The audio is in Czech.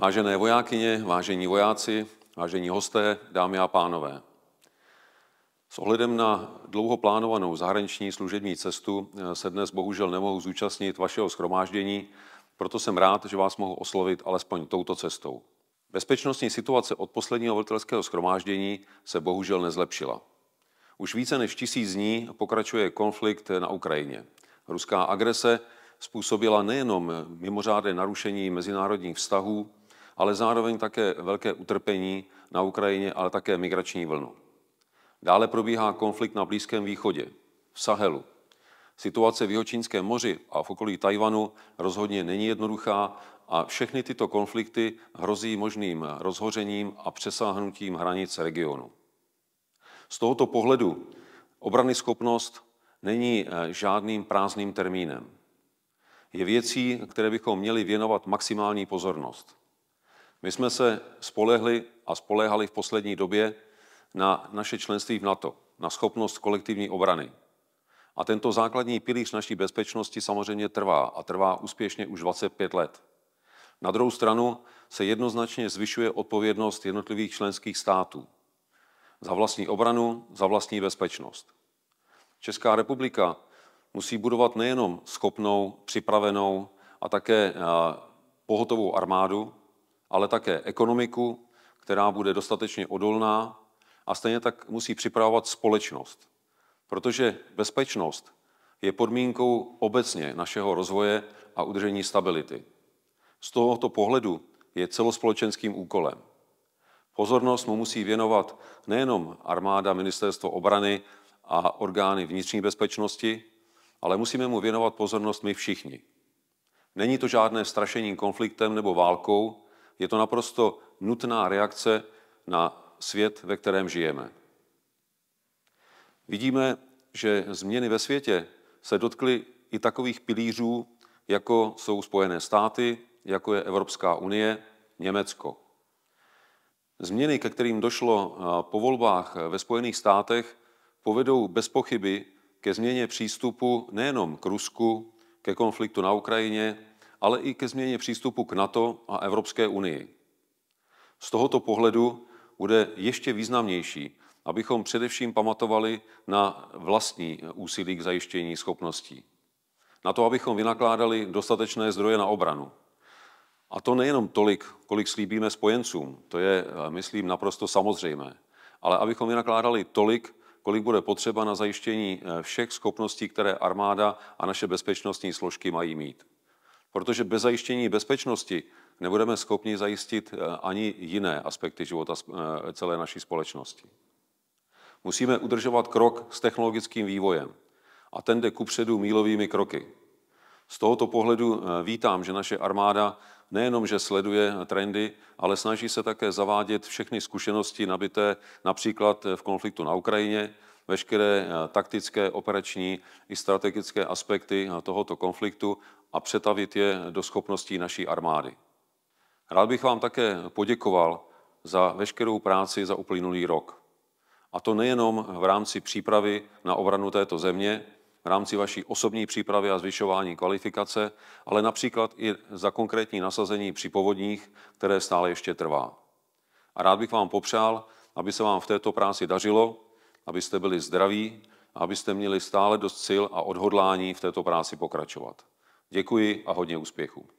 Vážené vojákyně, vážení vojáci, vážení hosté, dámy a pánové. S ohledem na dlouho plánovanou zahraniční služební cestu se dnes bohužel nemohu zúčastnit vašeho schromáždění, proto jsem rád, že vás mohu oslovit alespoň touto cestou. Bezpečnostní situace od posledního velitelského schromáždění se bohužel nezlepšila. Už více než tisíc dní pokračuje konflikt na Ukrajině. Ruská agrese způsobila nejenom mimořádné narušení mezinárodních vztahů, ale zároveň také velké utrpení na Ukrajině, ale také migrační vlnu. Dále probíhá konflikt na Blízkém východě, v Sahelu. Situace v Jihočínském moři a v okolí Tajvanu rozhodně není jednoduchá a všechny tyto konflikty hrozí možným rozhořením a přesáhnutím hranic regionu. Z tohoto pohledu obrany schopnost není eh, žádným prázdným termínem. Je věcí, které bychom měli věnovat maximální pozornost. My jsme se spolehli a spolehali v poslední době na naše členství v NATO, na schopnost kolektivní obrany. A tento základní pilíř naší bezpečnosti samozřejmě trvá a trvá úspěšně už 25 let. Na druhou stranu se jednoznačně zvyšuje odpovědnost jednotlivých členských států za vlastní obranu, za vlastní bezpečnost. Česká republika musí budovat nejenom schopnou, připravenou a také pohotovou armádu, ale také ekonomiku, která bude dostatečně odolná a stejně tak musí připravovat společnost. Protože bezpečnost je podmínkou obecně našeho rozvoje a udržení stability. Z tohoto pohledu je celospolečenským úkolem. Pozornost mu musí věnovat nejenom armáda, ministerstvo obrany a orgány vnitřní bezpečnosti, ale musíme mu věnovat pozornost my všichni. Není to žádné strašení konfliktem nebo válkou, je to naprosto nutná reakce na svět, ve kterém žijeme. Vidíme, že změny ve světě se dotkly i takových pilířů, jako jsou Spojené státy, jako je Evropská unie, Německo. Změny, ke kterým došlo eh, po volbách eh, ve Spojených státech, povedou bez pochyby ke změně přístupu nejenom k Rusku, ke konfliktu na Ukrajině, ale i ke změně přístupu k NATO a Evropské unii. Z tohoto pohledu bude ještě významnější, abychom především pamatovali na vlastní úsilí k zajištění schopností. Na to, abychom vynakládali dostatečné zdroje na obranu. A to nejenom tolik, kolik slíbíme spojencům, to je, myslím, naprosto samozřejmé, ale abychom vynakládali tolik, kolik bude potřeba na zajištění eh, všech schopností, které armáda a naše bezpečnostní složky mají mít. Protože bez zajištění bezpečnosti nebudeme schopni zajistit eh, ani jiné aspekty života eh, celé naší společnosti. Musíme udržovat krok s technologickým vývojem a ten jde kupředu mílovými kroky. Z tohoto pohledu eh, vítám, že naše armáda nejenom, že sleduje trendy, ale snaží se také zavádět všechny zkušenosti nabité například v konfliktu na Ukrajině veškeré eh, taktické, operační i strategické aspekty eh, tohoto konfliktu a přetavit je eh, do schopností naší armády. Rád bych vám také poděkoval za veškerou práci za uplynulý rok. A to nejenom v rámci přípravy na obranu této země, v rámci vaší osobní přípravy a zvyšování kvalifikace, ale například i za konkrétní nasazení při povodních, které stále ještě trvá. A rád bych vám popřál, aby se vám v této práci dařilo abyste byli zdraví a abyste měli stále dost sil a odhodlání v této práci pokračovat. Děkuji a hodně úspěchů.